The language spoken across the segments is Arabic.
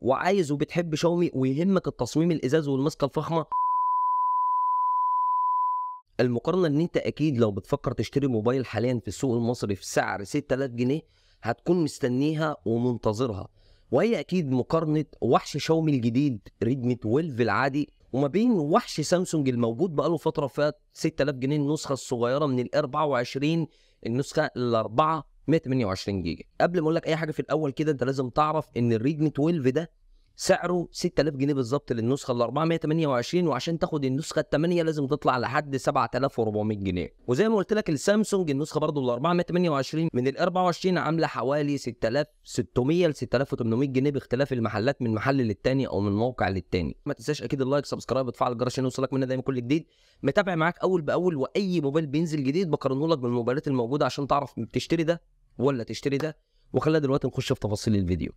وعايز وبتحب شاومي ويهمك التصميم الازاز والماسكه الفخمه المقارنه ان انت اكيد لو بتفكر تشتري موبايل حاليا في السوق المصري في سعر 6000 جنيه هتكون مستنيها ومنتظرها وهي اكيد مقارنه وحش شاومي الجديد ريدمي 12 العادي وما بين وحش سامسونج الموجود بقاله فتره فات 6000 جنيه النسخه الصغيره من ال 24 النسخه ال 4 128 جيجا قبل ما اقول لك اي حاجه في الاول كده انت لازم تعرف ان الريدمي 12 ده سعره 6000 جنيه بالظبط للنسخه ال 428 وعشان تاخد النسخه الثمانيه لازم تطلع لحد 7400 جنيه وزي ما قلت لك السامسونج النسخه برضه ال 428 من ال 24 عامله حوالي 6600 ل 6800 جنيه باختلاف المحلات من محل للتاني او من موقع للتاني ما تنساش اكيد اللايك سبسكرايب وتفعل الجرس عشان يوصلك منا دايما كل جديد متابع معاك اول باول واي موبايل بينزل جديد بقارنه لك بالموبايلات الموجوده عشان تعرف بتشتري ده ولا تشتري ده وخلينا دلوقتي نخش في تفاصيل الفيديو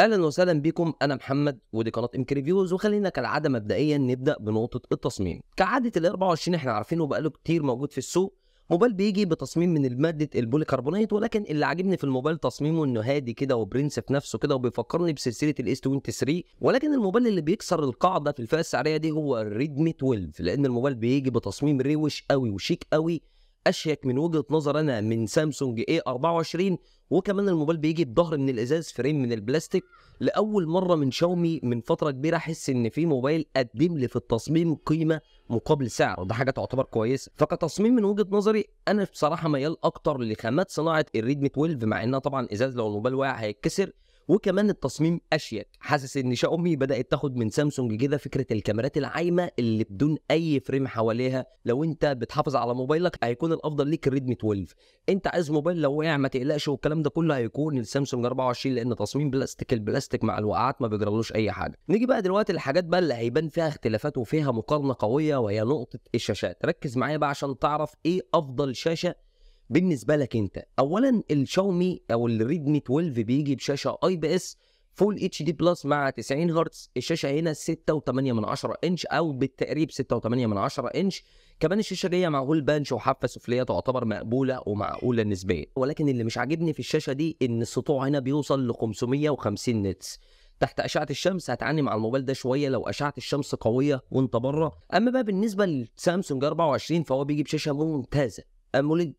اهلا وسهلا بكم انا محمد ودي قناه امك ريفيوز وخلينا كالعاده مبدئيا نبدا بنقطه التصميم كعاده ال 24 احنا عارفينه بقاله كتير موجود في السوق موبايل بيجي بتصميم من ماده البوليكربونات ولكن اللي عاجبني في الموبايل تصميمه انه هادي كده وبرنس في نفسه كده وبيفكرني بسلسله الاس 23 ولكن الموبايل اللي بيكسر القاعده في الفئه السعريه دي هو الريدمي 12 لان الموبايل بيجي بتصميم روش قوي وشيك قوي اشيك من وجهه نظر انا من سامسونج اي 24 وكمان الموبايل بيجي بظهر من الازاز فريم من البلاستيك لاول مره من شاومي من فتره كبيره احس ان في موبايل قدم لي في التصميم قيمه مقابل سعر وده حاجه تعتبر كويسه فكتصميم من وجهه نظري انا بصراحه ميال اكتر لخامات صناعه الريدمي 12 مع انها طبعا ازاز لو الموبايل واقع هيتكسر وكمان التصميم اشيك حاسس ان شاومي بدات تاخد من سامسونج كده فكره الكاميرات العايمه اللي بدون اي فريم حواليها لو انت بتحافظ على موبايلك هيكون الافضل ليك الريدمي 12 انت عايز موبايل لو وقع ما تقلقش والكلام ده كله هيكون السامسونج 24 لان تصميم بلاستيك البلاستيك مع الوقعات ما بيجرالوش اي حاجه نيجي بقى دلوقتي الحاجات بقى اللي هيبان فيها اختلافات وفيها مقارنه قويه وهي نقطه الشاشات ركز معايا بقى عشان تعرف ايه افضل شاشه بالنسبه لك انت اولا الشاومي او الريدمي 12 بيجي بشاشه اي بي اس فول اتش دي بلس مع 90 هرتز الشاشه هنا 6.8 انش او بالتقريب 6.8 انش كمان الشاشه دي معقول بانش وحافه سفليه تعتبر مقبوله ومعقوله نسبيا ولكن اللي مش عاجبني في الشاشه دي ان السطوع هنا بيوصل ل 550 نتس تحت اشعه الشمس هتعاني مع الموبايل ده شويه لو اشعه الشمس قويه وانت بره اما بقى بالنسبه للسامسونج 24 فهو بيجي بشاشه ممتازه اموليد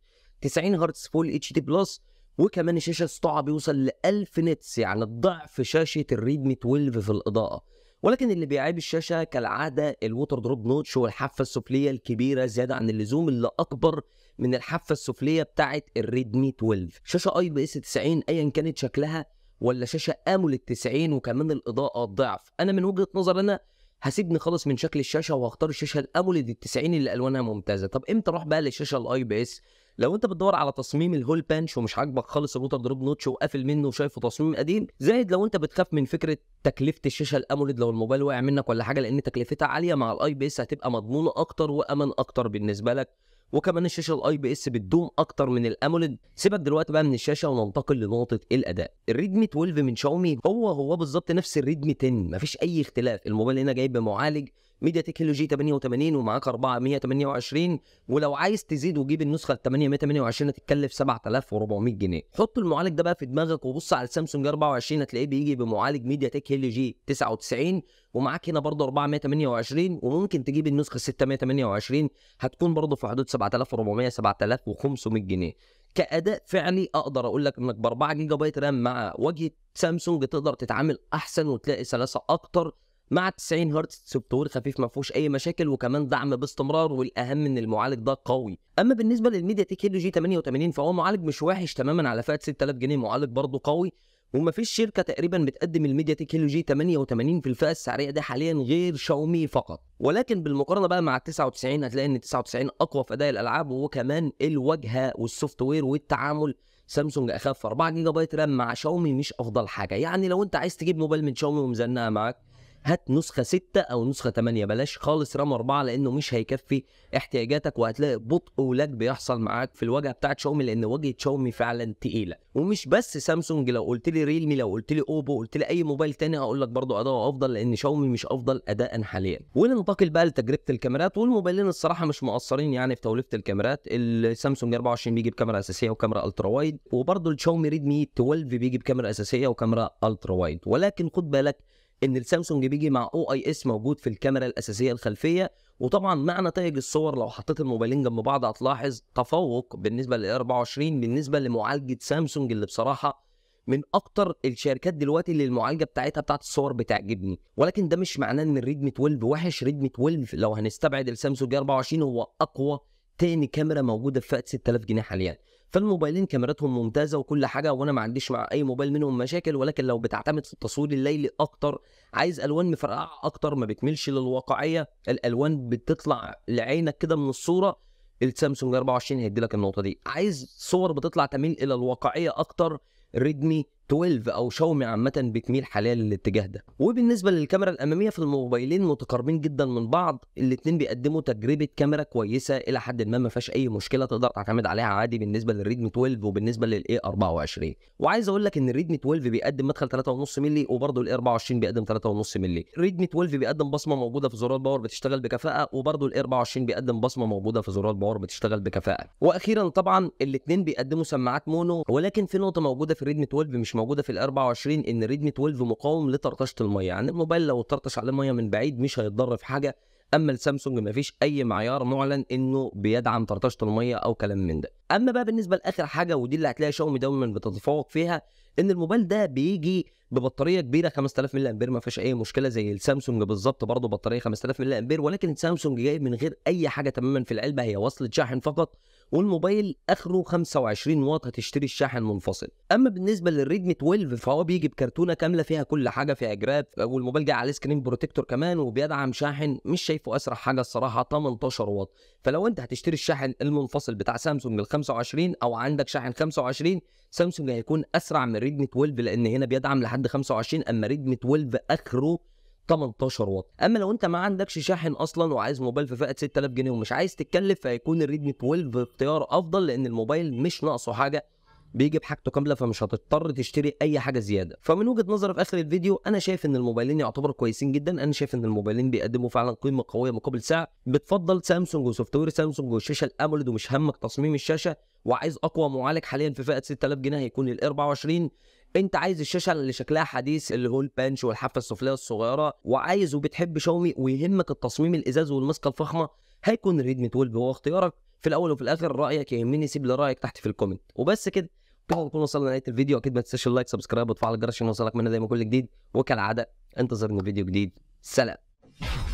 90 هرتز فول اتش دي بلس وكمان الشاشه سطوعها بيوصل ل 1000 نتس يعني ضعف شاشه الريدمي 12 في الاضاءه ولكن اللي بيعيب الشاشه كالعاده الوتر دروب نوتش والحافه السفليه الكبيره زياده عن اللزوم اللي اكبر من الحافه السفليه بتاعه الريدمي 12 شاشه اي بي اس 90 ايا كانت شكلها ولا شاشه اموليد 90 وكمان الاضاءه ضعف انا من وجهه نظر انا هسيبني خالص من شكل الشاشه وهختار الشاشه الاموليد 90 اللي الوانها ممتازه طب امتى اروح بقى للشاشه الاي بي اس لو انت بتدور على تصميم الهول بانش ومش عاجبك خالص الروتر دروب نوتش وقافل منه وشايفه تصميم قديم زائد لو انت بتخاف من فكره تكلفه الشاشه الاموليد لو الموبايل وقع منك ولا حاجه لان تكلفتها عاليه مع الاي بي اس هتبقى مضمونه اكتر وامن اكتر بالنسبه لك وكمان الشاشه الاي بي اس بتدوم اكتر من الاموليد سيبك دلوقتي بقى من الشاشه وننتقل لنقطه الاداء الريدمي 12 من شاومي هو هو بالظبط نفس الريدمي 10 مفيش اي اختلاف الموبايل هنا جايب معالج ميديا تك هيلو جي 88 ومعاك 4 128 ولو عايز تزيد وتجيب النسخه ال 8 128 هتتكلف 7400 جنيه حط المعالج ده بقى في دماغك وبص على السامسونج 24 هتلاقيه بيجي بمعالج ميديا تك هيلو جي 99 ومعاك هنا برضه 4 128 وممكن تجيب النسخه 6 128 هتكون برضه في حدود 7400 7500 جنيه كاداء فعلي اقدر اقول لك انك ب 4 جيجا بايت رام مع واجهه سامسونج تقدر تتعامل احسن وتلاقي سلاسه اكتر مع 90 هرتز سوفت خفيف ما فيهوش اي مشاكل وكمان دعم باستمرار والاهم ان المعالج ده قوي اما بالنسبه للميديا تيك هيلو جي 88 فهو معالج مش وحش تماما على فئه 6000 جنيه معالج برضه قوي ومفيش شركة تقريبا بتقدم الميديا تيك هيلو جي 88 في الفئة السعرية دي حاليا غير شاومي فقط ولكن بالمقارنة بقى مع 99 هتلاقي ان 99 اقوى في اداء الالعاب وكمان الواجهة والسوفت وير والتعامل سامسونج اخف 4 جيجا بايت رام مع شاومي مش افضل حاجة يعني لو انت عايز تجيب موبايل من شاومي ومزنقة معاك هات نسخه 6 او نسخه 8 بلاش خالص رام 4 لانه مش هيكفي احتياجاتك وهتلاقي بطء ولاج بيحصل معاك في الواجهه بتاعت شاومي لان واجهه شاومي فعلا تقيله ومش بس سامسونج لو قلت لي ريلمي لو قلت لي اوبو قلت لي اي موبايل تاني هقول لك برضه اداؤه افضل لان شاومي مش افضل اداء حاليا وننتقل بقى لتجربه الكاميرات والموبايلين الصراحه مش مقصرين يعني في توليفه الكاميرات السامسونج 24 بيجي بكاميرا اساسيه وكاميرا الترا وايد وبرضه الشاومي ريدمي 12 بيجي بكاميرا اساسيه وكاميرا الترا وايد ولكن خد بالك ان السامسونج بيجي مع او اي اس موجود في الكاميرا الاساسيه الخلفيه وطبعا مع نتائج الصور لو حطيت الموبايلين جنب بعض هتلاحظ تفوق بالنسبه لل 24 بالنسبه لمعالجه سامسونج اللي بصراحه من اكتر الشركات دلوقتي اللي المعالجه بتاعتها بتاعت الصور بتعجبني ولكن ده مش معناه ان الريدمي 12 وحش ريدمي 12 لو هنستبعد السامسونج 24 هو اقوى تاني كاميرا موجوده في فئه 6000 جنيه حاليا فالموبايلين كاميراتهم ممتازه وكل حاجه وانا ما عنديش مع اي موبايل منهم مشاكل ولكن لو بتعتمد في التصوير الليلي اكتر عايز الوان مفرقعه اكتر ما بتميلش للواقعيه الالوان بتطلع لعينك كده من الصوره السامسونج 24 هيدي لك النقطه دي عايز صور بتطلع تميل الى الواقعيه اكتر ريدمي 12 او شاومي عامه بتميل حاليا للاتجاه ده وبالنسبه للكاميرا الاماميه في الموبايلين متقاربين جدا من بعض الاثنين بيقدموا تجربه كاميرا كويسه الى حد ما ما فيهاش اي مشكله تقدر تعتمد عليها عادي بالنسبه للريدمي 12 وبالنسبه للاي 24 وعايز اقول لك ان الريدمي 12 بيقدم مدخل 3.5 مللي وبرده الاي 24 بيقدم 3.5 مللي الريدمي 12 بيقدم بصمه موجوده في زرار باور بتشتغل بكفاءه وبرده الاي 24 بيقدم بصمه موجوده في زرار باور بتشتغل بكفاءه واخيرا طبعا الاثنين بيقدموا سماعات مونو ولكن في نقطه موجوده في الريدمي 12 مش موجوده في ال 24 ان ريدمي 12 مقاوم لطرطشه الميه يعني الموبايل لو طرطش عليه ميه من بعيد مش هيتضرر في حاجه اما السامسونج ما فيش اي معيار معلن انه بيدعم طرطشه الميه او كلام من ده اما بقى بالنسبه لاخر حاجه ودي اللي هتلاقي شاومي دايما بتتفوق فيها ان الموبايل ده بيجي ببطاريه كبيره 5000 ملي امبير ما فيش اي مشكله زي السامسونج بالظبط برضه بطاريه 5000 ملي امبير ولكن سامسونج جايب من غير اي حاجه تماما في العلبه هي وصله شاحن فقط والموبايل اخره 25 واط هتشتري الشاحن منفصل اما بالنسبه للريدمي 12 فهو بيجي بكرتونه كامله فيها كل حاجه فيها اجراب والموبايل جاي عليه سكرين بروتكتور كمان وبيدعم شاحن مش شايفه اسرع حاجه الصراحه 18 واط فلو انت هتشتري الشاحن المنفصل بتاع سامسونج ال 25 او عندك شاحن 25 سامسونج هيكون اسرع من ريدمي 12 لان هنا بيدعم لحد 25 اما ريدمي 12 اخره 18 واط اما لو انت ما عندكش شاحن اصلا وعايز موبايل في فئه 6000 جنيه ومش عايز تتكلف فهيكون الريدمي 12 اختيار افضل لان الموبايل مش ناقصه حاجه بيجي بحاجته كامله فمش هتضطر تشتري اي حاجه زياده فمن وجهه نظري في اخر الفيديو انا شايف ان الموبايلين يعتبروا كويسين جدا انا شايف ان الموبايلين بيقدموا فعلا قيمه قويه مقابل سعر بتفضل سامسونج وسوفت وير سامسونج والشاشه الامولد ومش همك تصميم الشاشه وعايز اقوى معالج حاليا في فئه 6000 جنيه هيكون ال 24 انت عايز الشاشه اللي شكلها حديث اللي هو البانش والحافه السفليه الصغيره وعايز وبتحب شاومي ويهمك التصميم الازاز والمسكه الفخمه هيكون ريدمي 12 هو اختيارك في الاول وفي الاخر رايك يهمني سيب لي رايك تحت في الكومنت وبس كده كده ما وصلنا لنهايه الفيديو اكيد ما تنساش اللايك سبسكرايب وتفعل الجرس عشان يوصلك منا دايما كل جديد وكالعاده انتظرني فيديو جديد سلام